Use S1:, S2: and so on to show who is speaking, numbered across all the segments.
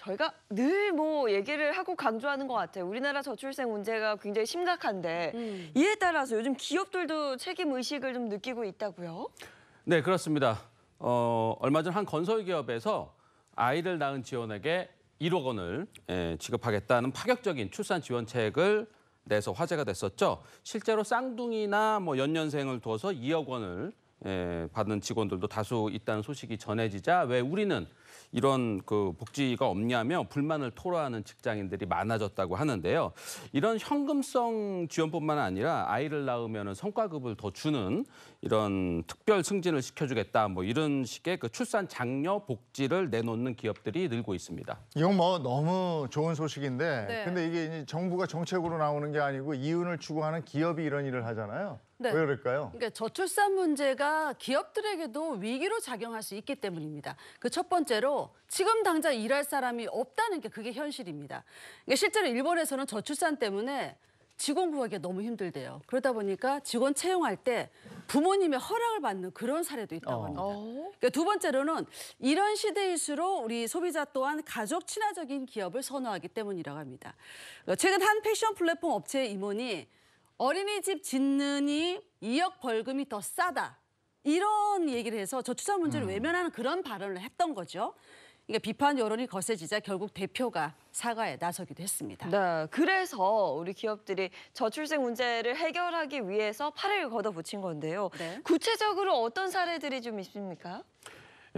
S1: 저희가 늘 뭐 얘기를 하고 강조하는 것 같아요. 우리나라 저출생 문제가 굉장히 심각한데 음. 이에 따라서 요즘 기업들도 책임 의식을 좀 느끼고 있다고요?
S2: 네, 그렇습니다. 어, 얼마 전 한 건설 기업에서 아이를 낳은 지원에게 1억 원을 예, 지급하겠다는 파격적인 출산 지원책을 내서 화제가 됐었죠. 실제로 쌍둥이나 뭐 연년생을 둬서 2억 원을 예, 받는 직원들도 다수 있다는 소식이 전해지자 왜 우리는 이런 그 복지가 없냐며 불만을 토로하는 직장인들이 많아졌다고 하는데요. 이런 현금성 지원뿐만 아니라 아이를 낳으면 성과급을 더 주는 이런 특별 승진을 시켜주겠다 뭐 이런 식의 그 출산 장려 복지를 내놓는 기업들이 늘고 있습니다.
S3: 이건 뭐 너무 좋은 소식인데 네. 근데 이게 정부가 정책으로 나오는 게 아니고 이윤을 추구하는 기업이 이런 일을 하잖아요. 네. 왜 그럴까요? 그러니까
S4: 저출산 문제가 기업들에게도 위기로 작용할 수 있기 때문입니다. 그 첫 번째로 지금 당장 일할 사람이 없다는 게 그게 현실입니다. 그러니까 실제로 일본에서는 저출산 때문에 직원 구하기가 너무 힘들대요. 그러다 보니까 직원 채용할 때 부모님의 허락을 받는 그런 사례도 있다고 어. 합니다. 어. 그러니까 두 번째로는 이런 시대일수록 우리 소비자 또한 가족 친화적인 기업을 선호하기 때문이라고 합니다. 그러니까 최근 한 패션 플랫폼 업체의 임원이 어린이집 짓느니 2억 벌금이 더 싸다. 이런 얘기를 해서 저출산 문제를 음. 외면하는 그런 발언을 했던 거죠. 그러니까 비판 여론이 거세지자
S1: 결국 대표가 사과에 나서기도 했습니다. 네, 그래서 우리 기업들이 저출생 문제를 해결하기 위해서 팔을 걷어붙인 건데요. 네. 구체적으로 어떤 사례들이 좀 있습니까?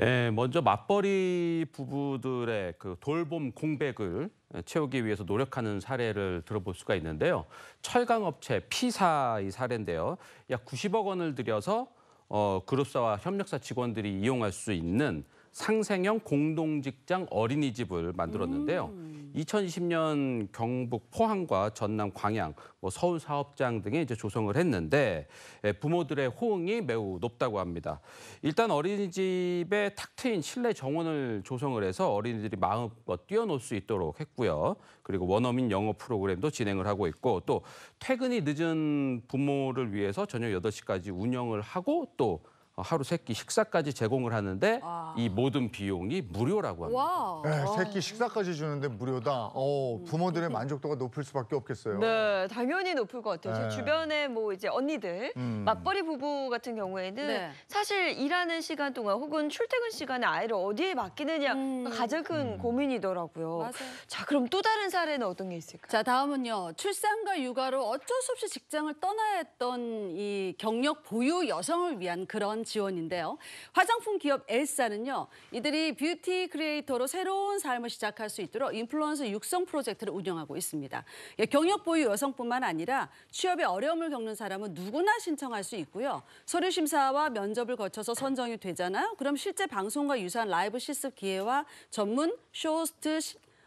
S2: 예, 먼저 맞벌이 부부들의 그 돌봄 공백을 채우기 위해서 노력하는 사례를 들어볼 수가 있는데요. 철강업체 피사의 사례인데요. 약 90억 원을 들여서 어, 그룹사와 협력사 직원들이 이용할 수 있는 상생형 공동직장 어린이집을 만들었는데요. 음. 2020년 경북 포항과 전남 광양, 뭐 서울 사업장 등에 이제 조성을 했는데 예, 부모들의 호응이 매우 높다고 합니다. 일단 어린이집에 탁 트인 실내 정원을 조성을 해서 어린이들이 마음껏 뛰어놀 수 있도록 했고요. 그리고 원어민 영어 프로그램도 진행을 하고 있고 또 퇴근이 늦은 부모를 위해서 저녁 8시까지 운영을 하고 또 어, 하루 세끼 식사까지 제공을 하는데 와. 아. 이 모든 비용이 무료라고 합니다. 와우. 에, 네,
S3: 끼 어. 식사까지 주는데 무료다. 어, 부모들의 만족도가 높을 수밖에 없겠어요.
S1: 네, 당연히 높을 것 같아요. 네. 제 주변에 뭐 이제 언니들, 음. 맞벌이 부부 같은 경우에는 네. 사실 일하는 시간 동안 혹은 출퇴근 시간에 아이를 어디에 맡기느냐 음. 가장 큰 음. 고민이더라고요. 맞아요. 자, 그럼 또 다른 사례는 어떤 게 있을까요? 자, 다음은요. 출산과 육아로 어쩔 수
S4: 없이 직장을 떠나야 했던 이 경력 보유 여성을 위한 그런 지원인데요. 화장품 기업 엘사는요. 이들이 뷰티 크리에이터로 새로운 삶을 시작할 수 있도록 인플루언서 육성 프로젝트를 운영하고 있습니다. 예, 경력 보유 여성뿐만 아니라 취업에 어려움을 겪는 사람은 누구나 신청할 수 있고요. 서류 심사와 면접을 거쳐서 선정이 되잖아요. 그럼 실제 방송과 유사한 라이브 실습 기회와 전문 쇼호스트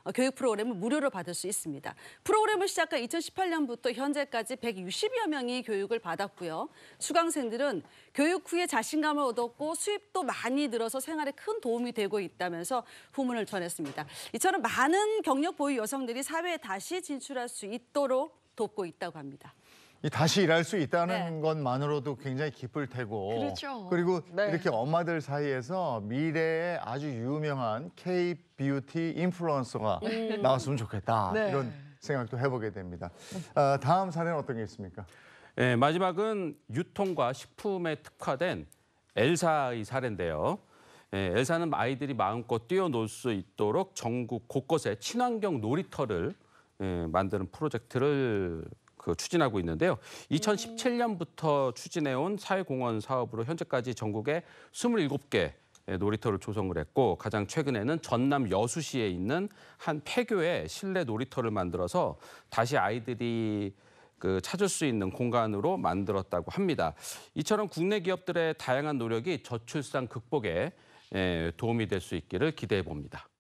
S4: 어, 교육 프로그램을 무료로 받을 수 있습니다. 프로그램을 시작한 2018년부터 현재까지 160여 명이 교육을 받았고요. 수강생들은 교육 후에 자신감을 얻었고 수입도 많이 늘어서 생활에 큰 도움이 되고 있다면서 후문을 전했습니다. 이처럼 많은 경력 보유 여성들이 사회에 다시 진출할 수 있도록 돕고 있다고 합니다.
S3: 다시 일할 수 있다는 네. 것만으로도 굉장히 기쁠 테고 그렇죠. 그리고 네. 이렇게 엄마들 사이에서 미래에 아주 유명한 K 뷰티 인플루언서가 음. 나왔으면 좋겠다 네. 이런 생각도 해보게 됩니다. 어, 다음 사례는 어떤 게 있습니까?
S2: 네, 마지막은 유통과 식품에 특화된 엘사의 사례인데요. 예, 엘사는 아이들이 마음껏 뛰어놀 수 있도록 전국 곳곳에 친환경 놀이터를 예, 만드는 프로젝트를 그 추진하고 있는데요. 2017년부터 음. 추진해온 사회공헌 사업으로 현재까지 전국에 27개 놀이터를 조성을 했고 가장 최근에는 전남 여수시에 있는 한 폐교에 실내 놀이터를 만들어서 다시 아이들이 그 찾을 수 있는 공간으로 만들었다고 합니다. 이처럼 국내 기업들의 다양한 노력이 저출산 극복에 도움이 될 수 있기를 기대해 봅니다.